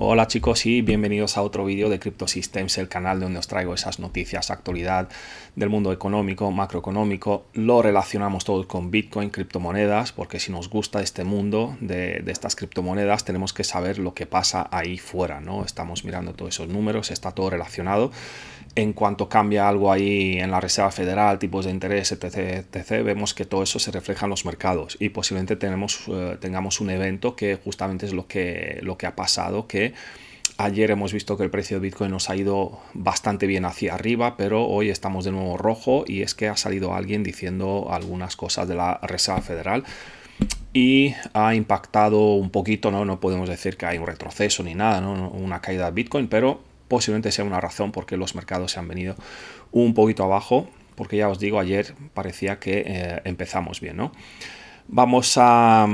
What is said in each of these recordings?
Hola chicos y bienvenidos a otro vídeo de CryptoSystems, el canal donde os traigo esas noticias, actualidad del mundo económico, macroeconómico, lo relacionamos todo con Bitcoin, criptomonedas, porque si nos gusta este mundo de, de estas criptomonedas tenemos que saber lo que pasa ahí fuera, ¿no? Estamos mirando todos esos números, está todo relacionado en cuanto cambia algo ahí en la Reserva Federal, tipos de interés, etc., vemos que todo eso se refleja en los mercados y posiblemente eh, tengamos un evento que justamente es lo que, ha pasado, que ayer hemos visto que el precio de Bitcoin nos ha ido bastante bien hacia arriba, pero hoy estamos de nuevo rojo y es que ha salido alguien diciendo algunas cosas de la Reserva Federal y ha impactado un poquito, ¿no? No podemos decir que hay un retroceso ni nada, Una caída de Bitcoin, pero posiblemente sea una razón porque los mercados se han venido un poquito abajo, porque ya os digo, ayer parecía que eh, empezamos bien, ¿no? Vamos a...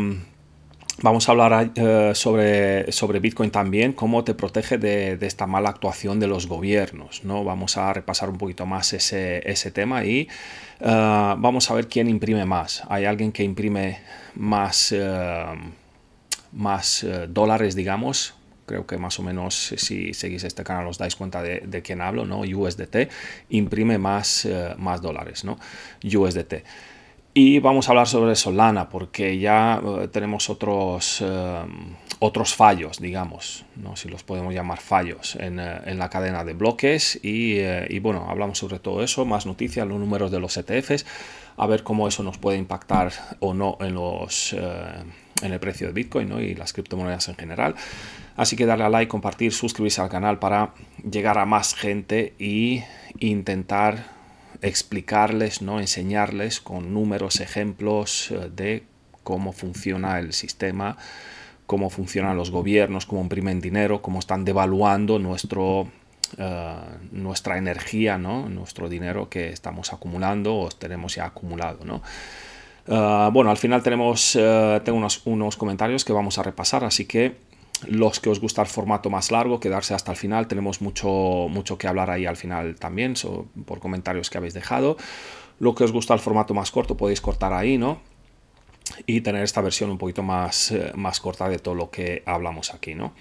Vamos a hablar eh, sobre, sobre Bitcoin también, cómo te protege de, esta mala actuación de los gobiernos. ¿no? Vamos a repasar un poquito más ese, tema y eh, vamos a ver quién imprime más. Hay alguien que imprime más, más dólares, digamos, creo que más o menos eh, si seguís este canal os dais cuenta de, quién hablo, ¿no? USDT imprime más, eh, más dólares, ¿no? USDT. Y vamos a hablar sobre eso, Lana, porque ya eh, tenemos otros, otros fallos, digamos, ¿no? si los podemos llamar fallos, en, la cadena de bloques. y, bueno, hablamos sobre todo eso, más noticias, los números de los ETFs, a ver cómo eso nos puede impactar o no en los en el precio de Bitcoin y las criptomonedas en general. Así que darle a like, compartir, suscribirse al canal para llegar a más gente y intentar explicarles, ¿no? enseñarles con números, ejemplos eh, de cómo funciona el sistema, cómo funcionan los gobiernos, cómo imprimen dinero, cómo están devaluando nuestro, eh, nuestra energía, ¿no? nuestro dinero que estamos acumulando o tenemos ya acumulado. ¿no? Ah, bueno, al final tenemos eh, tengo unos, unos, comentarios que vamos a repasar, así que los que os gusta el formato más largo, quedarse hasta el final, tenemos mucho, mucho que hablar ahí al final también, por comentarios que habéis dejado. Lo que os gusta el formato más corto, podéis cortar ahí, ¿no? Y tener esta versión un poquito más, eh, más corta de todo lo que hablamos aquí, ¿no?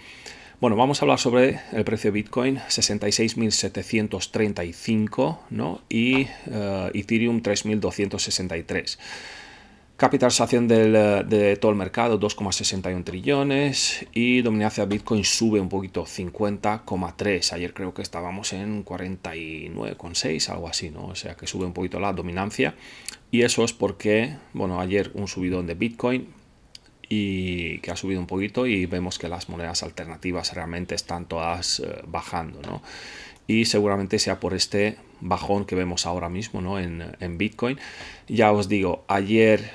Bueno, vamos a hablar sobre el precio de Bitcoin, 66.735, ¿no? Y eh, Ethereum, 3.263. Capitalización eh, de todo el mercado 2,61 trillones y dominancia Bitcoin sube un poquito 50,3. Ayer creo que estábamos en 49,6, algo así, ¿no? O sea que sube un poquito la dominancia y eso es porque, bueno, ayer un subidón de Bitcoin y que ha subido un poquito y vemos que las monedas alternativas realmente están todas eh, bajando, ¿no? y seguramente sea por este bajón que vemos ahora mismo ¿no? en, en Bitcoin. Ya os digo, ayer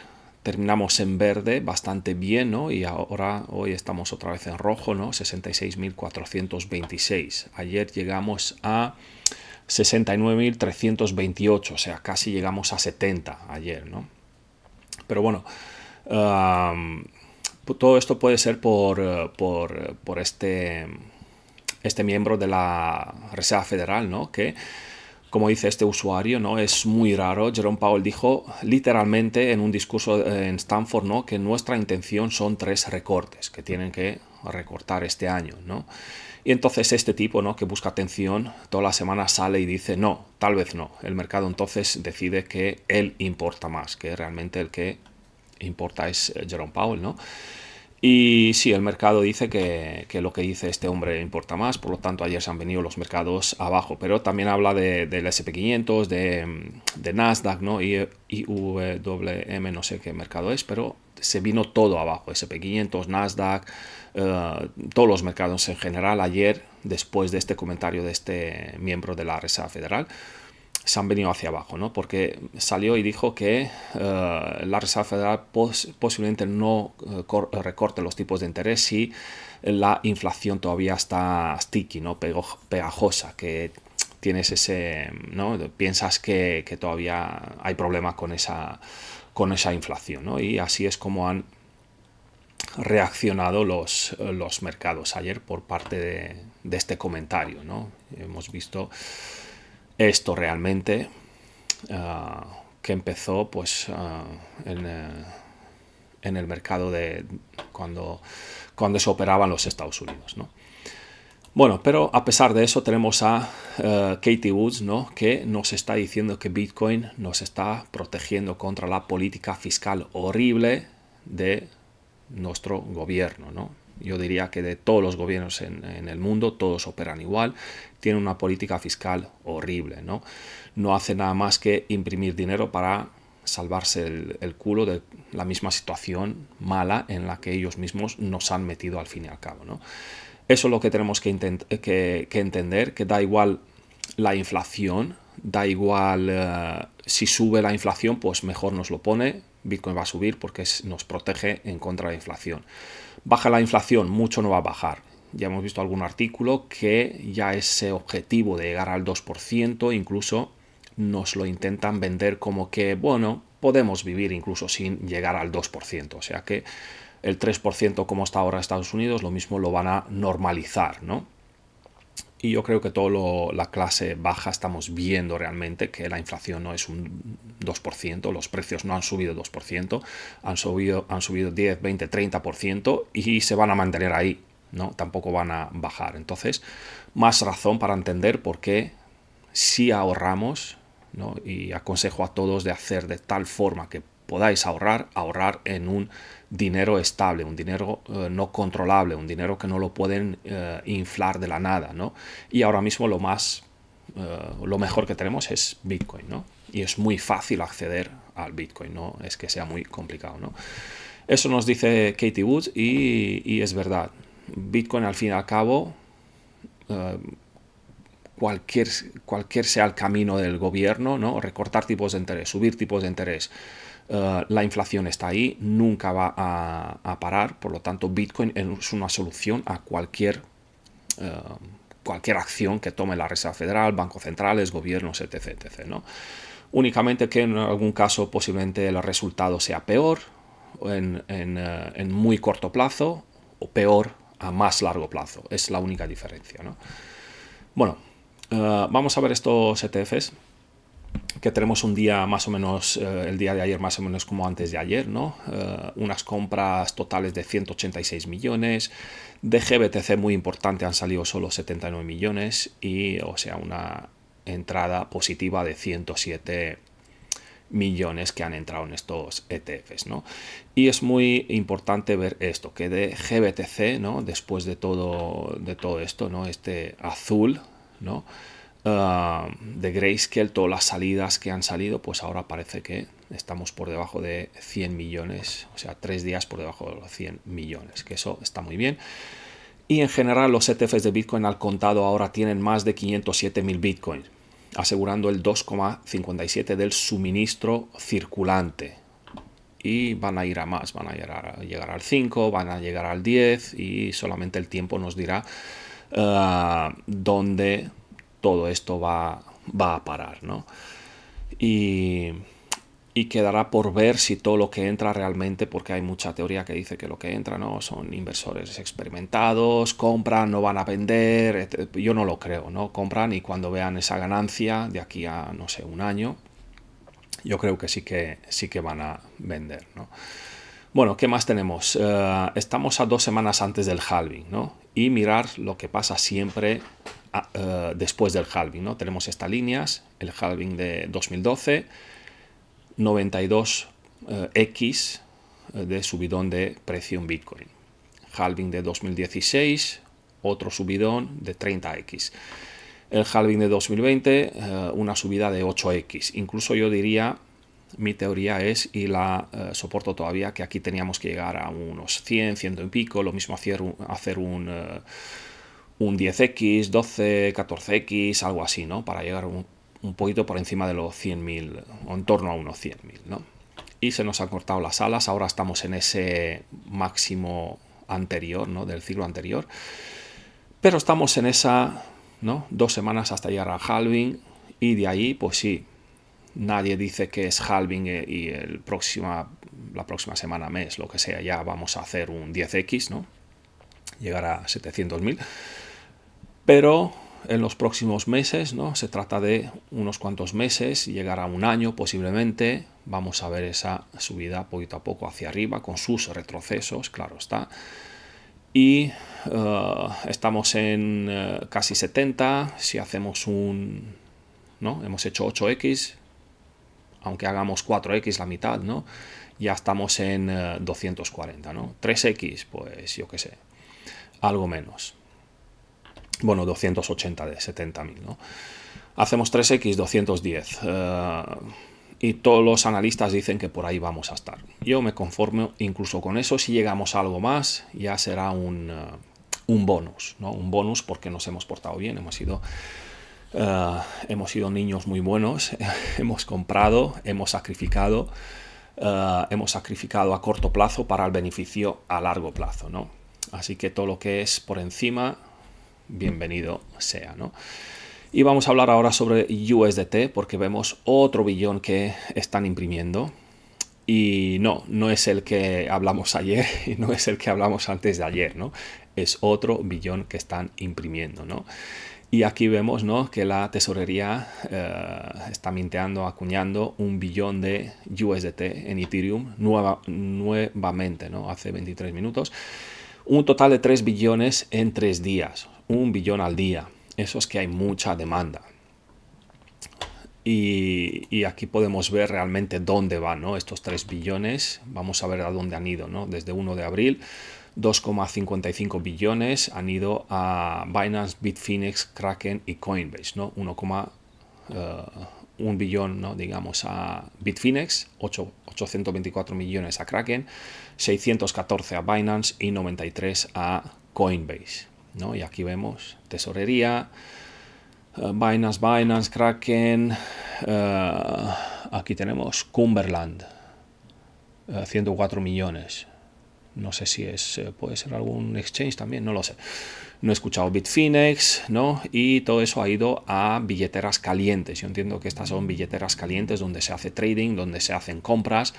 terminamos en verde bastante bien, ¿no? Y ahora hoy estamos otra vez en rojo, ¿no? 66.426. Ayer llegamos a 69.328, o sea, casi llegamos a 70 ayer, ¿no? Pero bueno, todo esto puede ser por, eh, por, por, este, este miembro de la Reserva Federal, ¿no? Que como dice este usuario, ¿no? Es muy raro. Jerome Powell dijo literalmente en un discurso eh, en Stanford, ¿no? Que nuestra intención son tres recortes que tienen que recortar este año, ¿no? Y entonces este tipo, ¿no? Que busca atención, toda la semana sale y dice, no, tal vez no. El mercado entonces decide que él importa más, que realmente el que importa es eh, Jerome Powell, ¿no? Y sí, el mercado dice que, lo que dice este hombre importa más, por lo tanto ayer se han venido los mercados abajo, pero también habla del SP500, de, Nasdaq, ¿no? IWM, no sé qué mercado es, pero se vino todo abajo, SP500, Nasdaq, eh, todos los mercados en general ayer, después de este comentario de este miembro de la Reserva Federal se han venido hacia abajo, ¿no? Porque salió y dijo que eh, la Reserva Federal posiblemente no eh, recorte los tipos de interés si la inflación todavía está sticky, ¿no? pegajosa, que tienes ese, ¿no? Piensas que, todavía hay problema con esa, con esa inflación, Y así es como han reaccionado los, los mercados ayer por parte de, de este comentario, ¿no? Hemos visto esto realmente, ah, que empezó pues ah, eh, en, el mercado de cuando, cuando se operaban los Estados Unidos. Bueno, pero a pesar de eso tenemos a eh, Katie Woods, ¿no? que nos está diciendo que Bitcoin nos está protegiendo contra la política fiscal horrible de nuestro gobierno, ¿no? yo diría que de todos los gobiernos en, el mundo, todos operan igual, tienen una política fiscal horrible, ¿no? No hace nada más que imprimir dinero para salvarse el, culo de la misma situación mala en la que ellos mismos nos han metido al fin y al cabo, ¿no? Eso es lo que tenemos que, entender, que da igual la inflación, da igual eh, si sube la inflación, pues mejor nos lo pone, Bitcoin va a subir porque nos protege en contra de la inflación baja la inflación, mucho no va a bajar. Ya hemos visto algún artículo que ya ese objetivo de llegar al 2% incluso nos lo intentan vender como que, bueno, podemos vivir incluso sin llegar al 2%. O sea que el 3% como está ahora Estados Unidos, lo mismo lo van a normalizar, ¿no? y yo creo que toda la clase baja estamos viendo realmente que la inflación no es un 2%, los precios no han subido 2%, han subido, han subido 10, 20, 30% y se van a mantener ahí, ¿no? Tampoco van a bajar. Entonces, más razón para entender por qué si ahorramos, ¿no? Y aconsejo a todos de hacer de tal forma que podáis ahorrar, ahorrar en un dinero estable, un dinero eh, no controlable, un dinero que no lo pueden eh, inflar de la nada, ¿no? Y ahora mismo lo más, eh, lo mejor que tenemos es Bitcoin, ¿no? Y es muy fácil acceder al Bitcoin, no es que sea muy complicado, ¿no? Eso nos dice Katie Woods y, y es verdad. Bitcoin al fin y al cabo cualquier, cualquier sea el camino del gobierno, ¿no? Recortar tipos de interés, subir tipos de interés, eh, la inflación está ahí, nunca va a, parar, por lo tanto Bitcoin es una solución a cualquier, eh, cualquier acción que tome la Reserva Federal, bancos centrales, gobiernos, etc. Únicamente que en algún caso posiblemente el resultado sea peor eh, en, muy corto plazo o peor a más largo plazo. Es la única diferencia. Bueno, vamos a ver estos ETFs que tenemos un día más o menos, eh, el día de ayer más o menos como antes de ayer, ¿no? Eh, unas compras totales de 186 millones, de GBTC muy importante han salido solo 79 millones y, o sea, una entrada positiva de 107 millones que han entrado en estos ETFs, ¿no? Y es muy importante ver esto, que de GBTC, ¿no? Después de todo, de todo esto, ¿no? Este azul, ¿no? Ah, de Grayscale, todas las salidas que han salido, pues ahora parece que estamos por debajo de 100 millones, o sea, tres días por debajo de los 100 millones, que eso está muy bien. Y en general los ETFs de Bitcoin al contado ahora tienen más de 507 mil bitcoins asegurando el 2,57 del suministro circulante. Y van a ir a más, van a llegar, a llegar al 5, van a llegar al 10 y solamente el tiempo nos dirá ah, dónde todo esto va, a parar, ¿no? Y, quedará por ver si todo lo que entra realmente, porque hay mucha teoría que dice que lo que entra, ¿no? Son inversores experimentados, compran, no van a vender, yo no lo creo, ¿no? Compran y cuando vean esa ganancia de aquí a, no sé, un año, yo creo que sí que, sí que van a vender, ¿no? Bueno, ¿qué más tenemos? Eh, estamos a dos semanas antes del halving, ¿no? Y mirar lo que pasa siempre eh, después del halving. ¿no? Tenemos estas líneas, el halving de 2012, 92x eh, eh, de subidón de precio en Bitcoin. Halving de 2016, otro subidón de 30x. El halving de 2020, una subida de 8x. Incluso yo diría mi teoría es, y la soporto todavía, que aquí teníamos que llegar a unos 100, 100 y pico, lo mismo hacer un, hacer un, un 10X, 12, 14X, algo así, ¿no? Para llegar un, poquito por encima de los 100.000 o en torno a unos 100.000, ¿no? Y se nos han cortado las alas, ahora estamos en ese máximo anterior, ¿no? Del ciclo anterior. Pero estamos en esa, ¿no? Dos semanas hasta llegar a halving y de ahí, pues sí, nadie dice que es halving eh, y el la próxima semana, mes, lo que sea, ya vamos a hacer un 10x, ¿no? Llegar a 700.000 pero en los próximos meses, ¿no? Se trata de unos cuantos meses, llegará un año posiblemente, vamos a ver esa subida poquito a poco hacia arriba con sus retrocesos, claro está. Y eh, estamos en eh, casi 70, si hacemos un, ¿no? Hemos hecho 8X, aunque hagamos 4X la mitad, ¿no? Ya estamos en 240, eh, ¿no? 3X, pues yo qué sé, algo menos bueno, 280 de 70.000, ¿no? Hacemos 3X, 210. Eh, y todos los analistas dicen que por ahí vamos a estar. Yo me conformo incluso con eso. Si llegamos a algo más, ya será un, eh, bonus, ¿no? Un bonus porque nos hemos portado bien, hemos sido... Eh, hemos sido niños muy buenos, hemos comprado, hemos sacrificado, hemos sacrificado a corto plazo para el beneficio a largo plazo, ¿no? Así que todo lo que es por encima bienvenido sea, ¿no? Y vamos a hablar ahora sobre USDT porque vemos otro billón que están imprimiendo. Y no, no es el que hablamos ayer y no es el que hablamos antes de ayer, ¿no? Es otro billón que están imprimiendo, ¿no? Y aquí vemos ¿no? que la tesorería eh, está minteando, acuñando un billón de USDT en Ethereum nuevamente, ¿no? hace 23 minutos. Un total de 3 billones en 3 días un billón al día. Eso es que hay mucha demanda. Y, aquí podemos ver realmente dónde van estos 3 billones. Vamos a ver a dónde han ido. ¿no? Desde 1 de abril, 2,55 billones han ido a Binance, Bitfinex, Kraken y Coinbase. ¿no? 1, eh, billón, ¿no? digamos, a Bitfinex, 8, 824 millones a Kraken, 614 a Binance y 93 a Coinbase. ¿no? Y aquí vemos tesorería, Binance, eh, Binance, Kraken, eh, aquí tenemos Cumberland, 104 eh, millones. No sé si es, puede ser algún exchange también, no lo sé. No he escuchado Bitfinex, ¿no? Y todo eso ha ido a billeteras calientes. Yo entiendo que estas son billeteras calientes donde se hace trading, donde se hacen compras,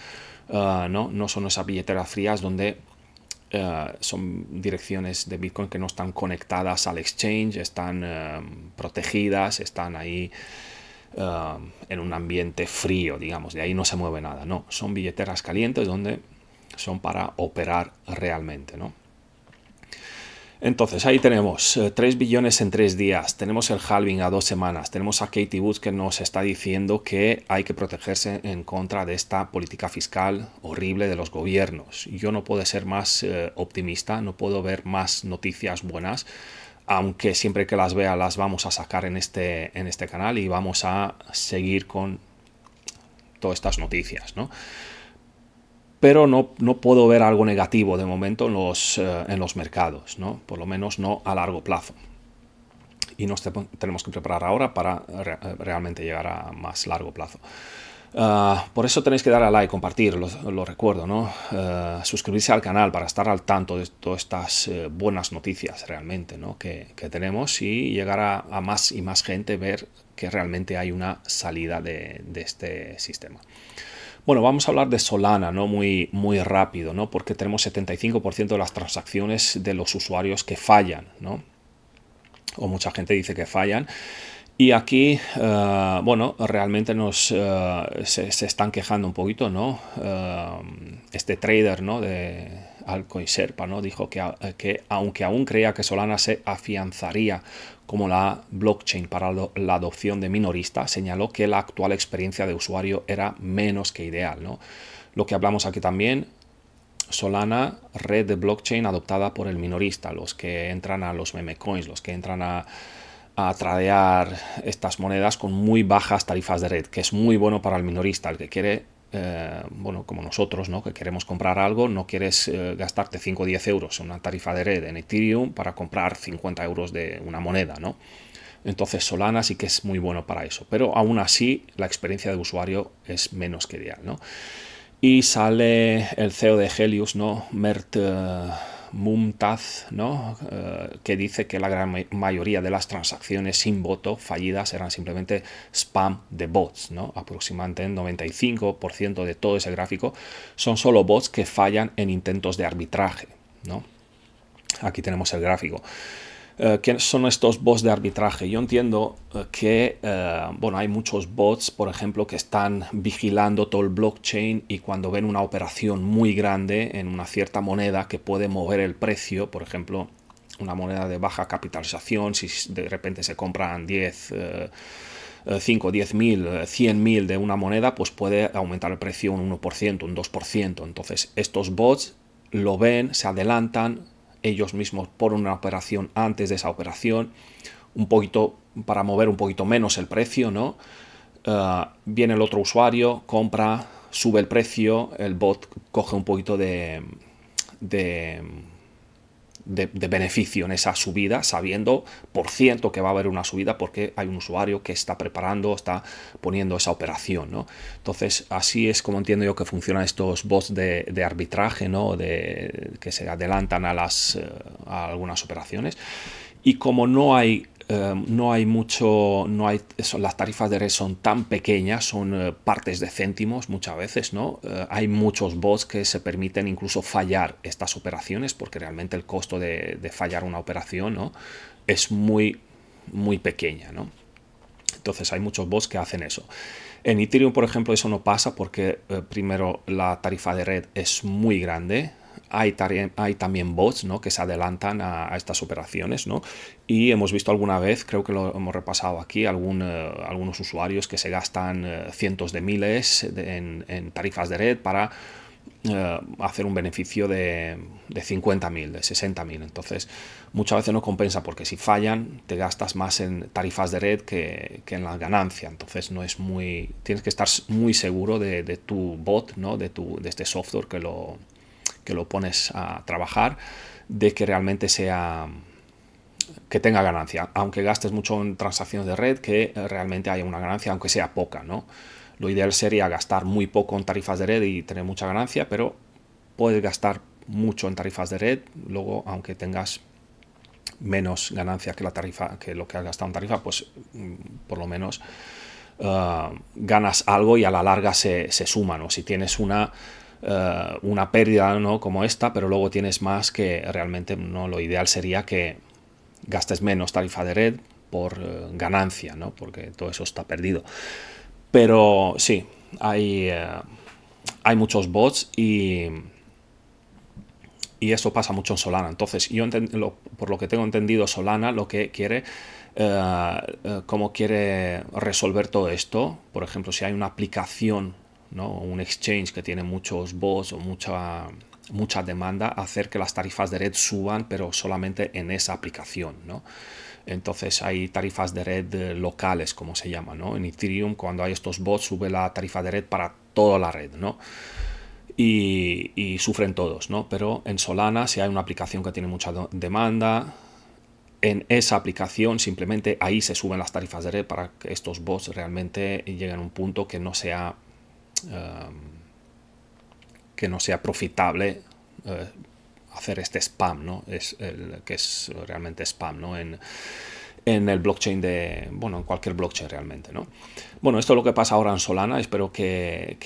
¿no? No son esas billeteras frías donde eh, son direcciones de Bitcoin que no están conectadas al exchange, están eh, protegidas, están ahí eh, en un ambiente frío, digamos, de ahí no se mueve nada, no, son billeteras calientes donde son para operar realmente, ¿no? Entonces, ahí tenemos 3 eh, billones en 3 días, tenemos el halving a 2 semanas, tenemos a Katie Woods que nos está diciendo que hay que protegerse en contra de esta política fiscal horrible de los gobiernos. Yo no puedo ser más eh, optimista, no puedo ver más noticias buenas, aunque siempre que las vea las vamos a sacar en este, en este canal y vamos a seguir con todas estas noticias, ¿no? pero no, puedo ver algo negativo de momento en los, eh, en los mercados, por lo menos no a largo plazo. Y nos tenemos que preparar ahora para eh, eh, realmente llegar a más largo plazo. Ah, por eso tenéis que dar a like, compartir, lo, recuerdo, ah, suscribirse al canal para estar al tanto de todas estas buenas noticias realmente, Que, tenemos y llegar a, más y más gente, ver que realmente hay una salida de, de este sistema. Bueno, vamos a hablar de Solana, ¿no? Muy, muy rápido, ¿no? Porque tenemos 75% de las transacciones de los usuarios que fallan, ¿no? O mucha gente dice que fallan. Y aquí, eh, bueno, realmente nos eh, se, están quejando un poquito, ¿no? Eh, este trader, ¿no? De, AlcoinSerpa, ¿no? dijo que, eh, que aunque aún creía que Solana se afianzaría como la blockchain para la adopción de minoristas, señaló que la actual experiencia de usuario era menos que ideal. ¿no? Lo que hablamos aquí también, Solana, red de blockchain adoptada por el minorista, los que entran a los meme coins, los que entran a, a tradear estas monedas con muy bajas tarifas de red, que es muy bueno para el minorista, el que quiere eh, bueno, como nosotros, ¿no? que queremos comprar algo, no quieres eh, gastarte 5 o 10 euros en una tarifa de red en Ethereum para comprar 50 euros de una moneda, ¿no? Entonces Solana sí que es muy bueno para eso, pero aún así la experiencia de usuario es menos que ideal, ¿no? Y sale el CEO de Helios, ¿no? Mert... Eh, Mumtaz, ¿no? Eh, que dice que la gran mayoría de las transacciones sin voto fallidas eran simplemente spam de bots, ¿no? aproximadamente el 95% de todo ese gráfico son solo bots que fallan en intentos de arbitraje. ¿no? Aquí tenemos el gráfico. Eh, son estos bots de arbitraje. Yo entiendo eh, que eh, bueno, hay muchos bots, por ejemplo, que están vigilando todo el blockchain y cuando ven una operación muy grande en una cierta moneda que puede mover el precio, por ejemplo, una moneda de baja capitalización, si de repente se compran 10... 5, 10 mil, 100 mil de una moneda, pues puede aumentar el precio un 1%, un 2%. Entonces, estos bots lo ven, se adelantan, ellos mismos por una operación antes de esa operación, un poquito para mover un poquito menos el precio, ¿no? Eh, viene el otro usuario, compra, sube el precio, el bot coge un poquito de de, beneficio en esa subida, sabiendo por ciento que va a haber una subida porque hay un usuario que está preparando, está poniendo esa operación, ¿no? Entonces, así es como entiendo yo que funcionan estos bots de, arbitraje, ¿no? De, que se adelantan a, las, eh, a algunas operaciones. Y como no hay Em, no hay mucho, no hay, las tarifas de red son tan pequeñas, son eh, partes de céntimos muchas veces, ¿no? Eh, hay muchos bots que se permiten incluso fallar estas operaciones porque realmente el costo de, fallar una operación, ¿no? Es muy, muy pequeña, ¿no? Entonces hay muchos bots que hacen eso. En Ethereum, por ejemplo, eso no pasa porque eh, primero la tarifa de red es muy grande, hay, también bots ¿no? que se adelantan a, estas operaciones, Y hemos visto alguna vez, creo que lo hemos repasado aquí, algún, eh, algunos usuarios que se gastan eh, cientos de miles en, tarifas de red para eh, hacer un beneficio de, de 50.000, de 60.000. Entonces, muchas veces no compensa porque si fallan, te gastas más en tarifas de red que, en la ganancia. Entonces, no es muy... Tienes que estar muy seguro de, tu bot, ¿no? De, tu, de este software que lo que lo pones a trabajar, de que realmente sea que tenga ganancia, aunque gastes mucho en transacciones de red, que realmente haya una ganancia, aunque sea poca, ¿no? Lo ideal sería gastar muy poco en tarifas de red y tener mucha ganancia, pero puedes gastar mucho en tarifas de red, luego aunque tengas menos ganancia que la tarifa, que lo que has gastado en tarifa, pues mm, por lo menos ah, ganas algo y a la larga se, se suma, Si tienes una eh, una pérdida como esta, pero luego tienes más que realmente no lo ideal sería que gastes menos tarifa de red por eh, ganancia, porque todo eso está perdido. Pero sí, hay, eh, hay muchos bots y, y eso pasa mucho en Solana. Entonces, yo por lo que tengo entendido, Solana lo que quiere, como quiere resolver todo esto, por ejemplo, si hay una aplicación un exchange que tiene muchos bots o mucha, mucha demanda, hacer que las tarifas de red suban, pero solamente en esa aplicación. ¿no? Entonces hay tarifas de red eh, locales, como se llama. ¿no? En Ethereum, cuando hay estos bots, sube la tarifa de red para toda la red. ¿no? Y, y sufren todos, ¿no? Pero en Solana, si hay una aplicación que tiene mucha demanda, en esa aplicación, simplemente ahí se suben las tarifas de red para que estos bots realmente lleguen a un punto que no sea Um, que no sea profitable uh, hacer este spam, ¿no? Es que es realmente spam, ¿no? En, el blockchain de, bueno, en cualquier blockchain realmente, ¿no? Bueno, esto es lo que pasa ahora en Solana, espero que,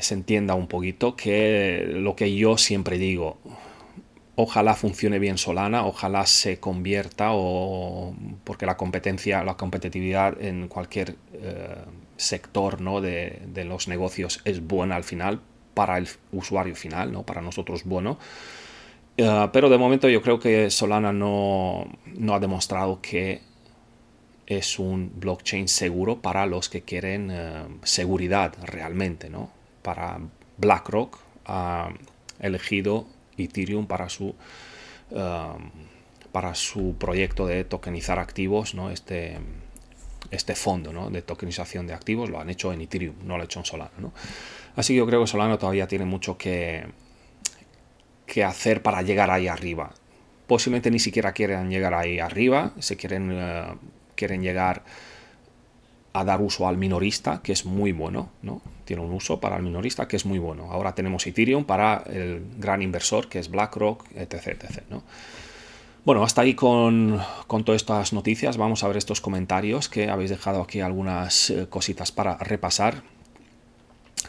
se entienda un poquito, que lo que yo siempre digo, ojalá funcione bien Solana, ojalá se convierta, o porque la competencia, la competitividad en cualquier... Eh, sector ¿no? de, los negocios es buena al final, para el usuario final, ¿no? para nosotros bueno. Eh, pero de momento yo creo que Solana no, ha demostrado que es un blockchain seguro para los que quieren eh, seguridad realmente. ¿no? Para BlackRock ha elegido Ethereum para su... Eh, para su proyecto de tokenizar activos, ¿no? Este, este fondo de tokenización de activos, lo han hecho en Ethereum, no lo ha hecho en Solana. Así que yo creo que Solano todavía tiene mucho que, que hacer para llegar ahí arriba. Posiblemente ni siquiera quieran llegar ahí arriba, se quieren, eh, quieren llegar a dar uso al minorista, que es muy bueno, ¿no? Tiene un uso para el minorista que es muy bueno. Ahora tenemos Ethereum para el gran inversor, que es BlackRock, etc, etc, ¿no? Bueno, hasta ahí con, todas estas noticias. Vamos a ver estos comentarios que habéis dejado aquí algunas eh, cositas para repasar.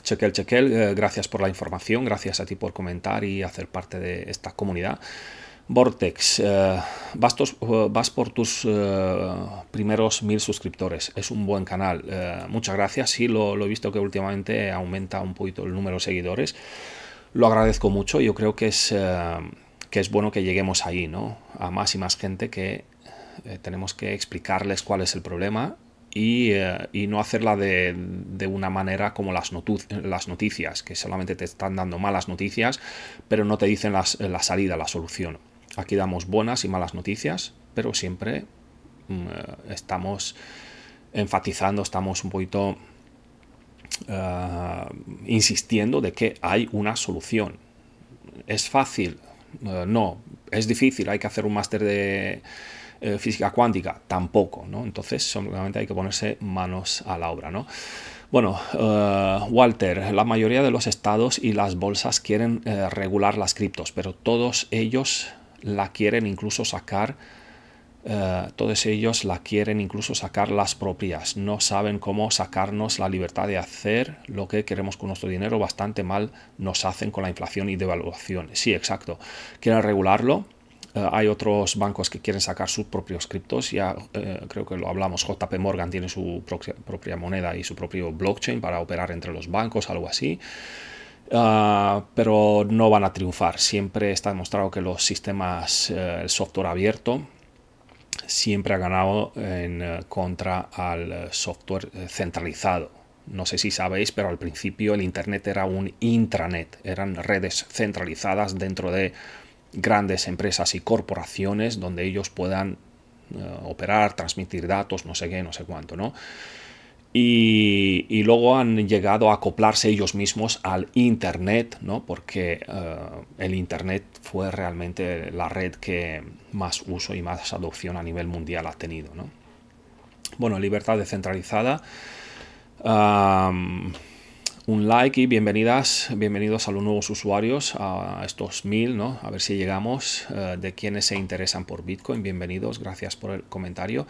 Chequel, chequel, eh, gracias por la información, gracias a ti por comentar y hacer parte de esta comunidad. Vortex, eh, vas, por tus primeros mil suscriptores, es un buen canal. muchas gracias, sí, lo, lo he visto que últimamente aumenta un poquito el número de seguidores. Lo agradezco mucho, yo creo que es que es bueno que lleguemos ahí, ¿no? A más y más gente que eh, tenemos que explicarles cuál es el problema y, eh, no hacerla de, una manera como las, las, noticias, que solamente te están dando malas noticias, pero no te dicen las, eh, la salida, la solución. Aquí damos buenas y malas noticias, pero siempre mm, estamos enfatizando, estamos un poquito insistiendo de que hay una solución. Es fácil, eh, no, es difícil, hay que hacer un máster de eh, física cuántica, tampoco, ¿no? Entonces, solamente hay que ponerse manos a la obra, ¿no? Bueno, eh, Walter, la mayoría de los estados y las bolsas quieren regular las criptos, pero todos ellos la quieren incluso sacar eh, todos ellos la quieren incluso sacar las propias. No saben cómo sacarnos la libertad de hacer lo que queremos con nuestro dinero. Bastante mal nos hacen con la inflación y devaluación. Sí, exacto. Quieren regularlo. Eh, hay otros bancos que quieren sacar sus propios criptos. Ya eh, creo que lo hablamos. JP Morgan tiene su propia, moneda y su propio blockchain para operar entre los bancos, algo así. pero no van a triunfar. Siempre está demostrado que los sistemas, el software abierto, siempre ha ganado en eh, contra al eh, software eh, centralizado. No sé si sabéis, pero al principio el Internet era un intranet, eran redes centralizadas dentro de grandes empresas y corporaciones donde ellos puedan operar, transmitir datos, no sé qué, no sé cuánto, ¿no? Y, luego han llegado a acoplarse ellos mismos al Internet, porque eh, el Internet fue realmente la red que más uso y más adopción a nivel mundial ha tenido. Bueno, libertad descentralizada. un like y bienvenidas, bienvenidos a los nuevos usuarios, a estos mil, A ver si llegamos, eh, de quienes se interesan por Bitcoin. Bienvenidos, gracias por el comentario.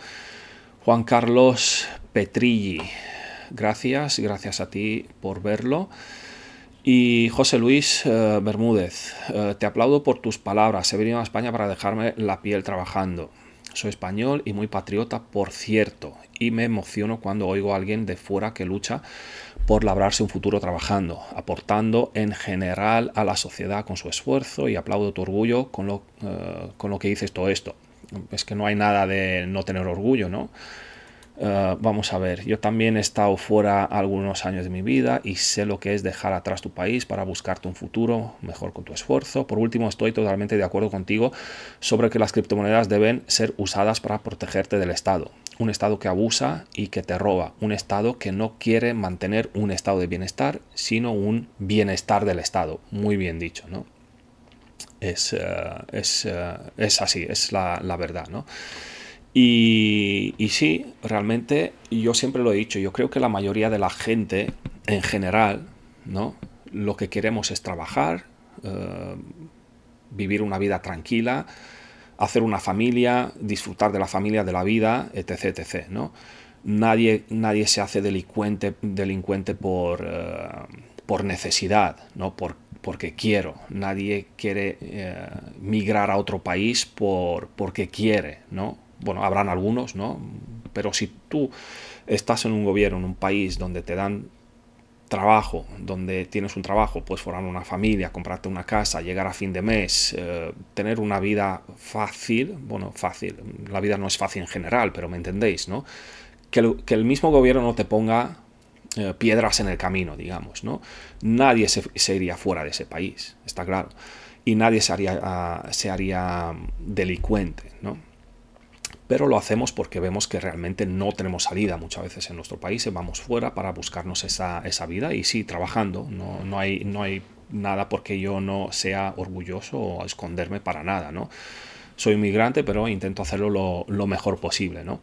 Juan Carlos Petrilli, gracias, gracias a ti por verlo. Y José Luis eh, Bermúdez, eh, te aplaudo por tus palabras. He venido a España para dejarme la piel trabajando. Soy español y muy patriota, por cierto, y me emociono cuando oigo a alguien de fuera que lucha por labrarse un futuro trabajando, aportando en general a la sociedad con su esfuerzo y aplaudo tu orgullo con lo eh, que dices todo esto es que no hay nada de no tener orgullo, ¿no? Eh, vamos a ver, yo también he estado fuera algunos años de mi vida y sé lo que es dejar atrás tu país para buscarte un futuro mejor con tu esfuerzo. Por último, estoy totalmente de acuerdo contigo sobre que las criptomonedas deben ser usadas para protegerte del Estado. Un Estado que abusa y que te roba. Un Estado que no quiere mantener un estado de bienestar, sino un bienestar del Estado. Muy bien dicho, ¿no? es, eh, es, eh, es, así, es la, verdad, ¿no? Y, y, sí, realmente yo siempre lo he dicho, yo creo que la mayoría de la gente en general, ¿no? Lo que queremos es trabajar, eh, vivir una vida tranquila, hacer una familia, disfrutar de la familia, de la vida, etc, etc, ¿no? Nadie, nadie se hace delincuente, delincuente por, por necesidad, ¿no? Por porque quiero. Nadie quiere eh, migrar a otro país por, porque quiere, ¿no? Bueno, habrán algunos, ¿no? Pero si tú estás en un gobierno, en un país donde te dan trabajo, donde tienes un trabajo, puedes formar una familia, comprarte una casa, llegar a fin de mes, eh, tener una vida fácil, bueno, fácil, la vida no es fácil en general, pero me entendéis, ¿no? Que, que el mismo gobierno no te ponga eh, piedras en el camino, digamos, ¿no? Nadie se, iría fuera de ese país, está claro. Y nadie se haría, ah, se haría mm, delincuente, ¿no? Pero lo hacemos porque vemos que realmente no tenemos salida muchas veces en nuestro país, eh, vamos fuera para buscarnos esa, esa vida y sí, trabajando, no, hay, no hay nada porque yo no sea orgulloso o esconderme para nada, ¿no? Soy inmigrante, pero intento hacerlo lo, lo mejor posible, ¿no?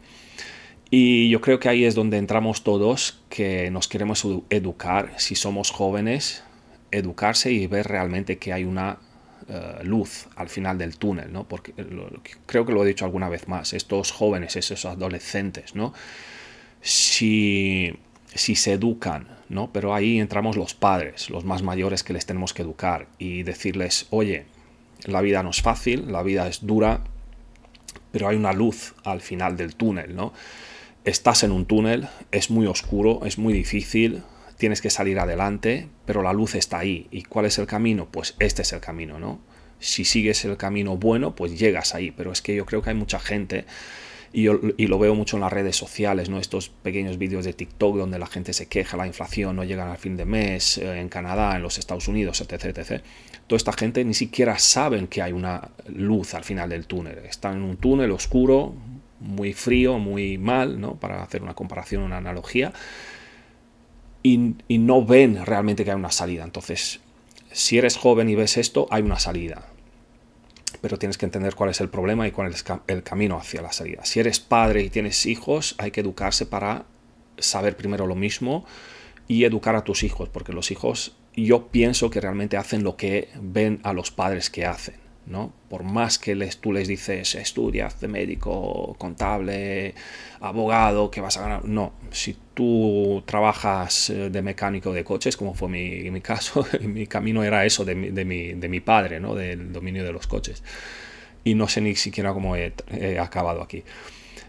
Y yo creo que ahí es donde entramos todos, que nos queremos educar, si somos jóvenes, educarse y ver realmente que hay una eh, luz al final del túnel, ¿no? Porque creo que lo he dicho alguna vez más, estos jóvenes, esos adolescentes, ¿no? Si, si se educan, ¿no? Pero ahí entramos los padres, los más mayores que les tenemos que educar y decirles, oye, la vida no es fácil, la vida es dura, pero hay una luz al final del túnel, ¿no? estás en un túnel, es muy oscuro, es muy difícil, tienes que salir adelante, pero la luz está ahí. ¿Y cuál es el camino? Pues este es el camino, ¿no? Si sigues el camino bueno, pues llegas ahí, pero es que yo creo que hay mucha gente y, lo veo mucho en las redes sociales, ¿no? Estos pequeños vídeos de TikTok donde la gente se queja, la inflación no llegan al fin de mes, eh, en Canadá, en los Estados Unidos, etc, etc. Toda esta gente ni siquiera saben que hay una luz al final del túnel. Están en un túnel oscuro, muy frío, muy mal, ¿no? Para hacer una comparación, una analogía. Y, y, no ven realmente que hay una salida. Entonces, si eres joven y ves esto, hay una salida. Pero tienes que entender cuál es el problema y cuál es el camino hacia la salida. Si eres padre y tienes hijos, hay que educarse para saber primero lo mismo y educar a tus hijos, porque los hijos yo pienso que realmente hacen lo que ven a los padres que hacen. ¿no? Por más que les, tú les dices, estudias de médico, contable, abogado, que vas a ganar. No, si tú trabajas eh, de mecánico de coches, como fue mi, mi caso, mi camino era eso de mi, padre, ¿no? Del dominio de los coches. Y no sé ni siquiera cómo he, he acabado aquí.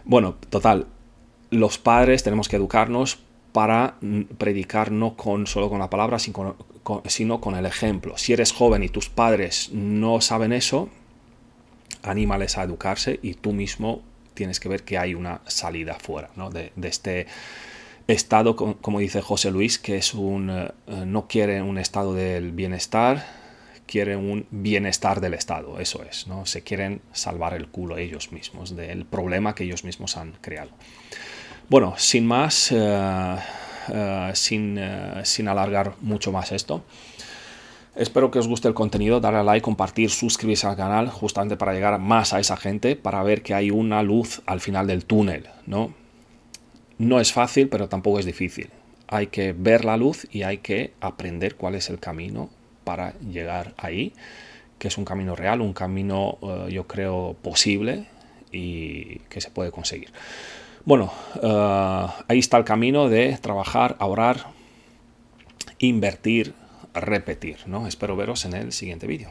Bueno, total, los padres tenemos que educarnos para predicar no con, solo con la palabra, sino con, sino con el ejemplo. Si eres joven y tus padres no saben eso, anímales a educarse y tú mismo tienes que ver que hay una salida fuera ¿no? de, este estado, como dice José Luis, que es un, eh, no quiere un estado del bienestar, quieren un bienestar del Estado, eso es, ¿no? Se quieren salvar el culo ellos mismos del problema que ellos mismos han creado. Bueno, sin más, eh, eh, eh, sin, alargar mucho más esto. Espero que os guste el contenido, darle a like, compartir, suscribirse al canal, justamente para llegar más a esa gente, para ver que hay una luz al final del túnel, ¿no? No es fácil, pero tampoco es difícil. Hay que ver la luz y hay que aprender cuál es el camino para llegar ahí, que es un camino real, un camino, eh, yo creo, posible y que se puede conseguir. Bueno, eh, ahí está el camino de trabajar, ahorrar, invertir, repetir. ¿no? Espero veros en el siguiente vídeo.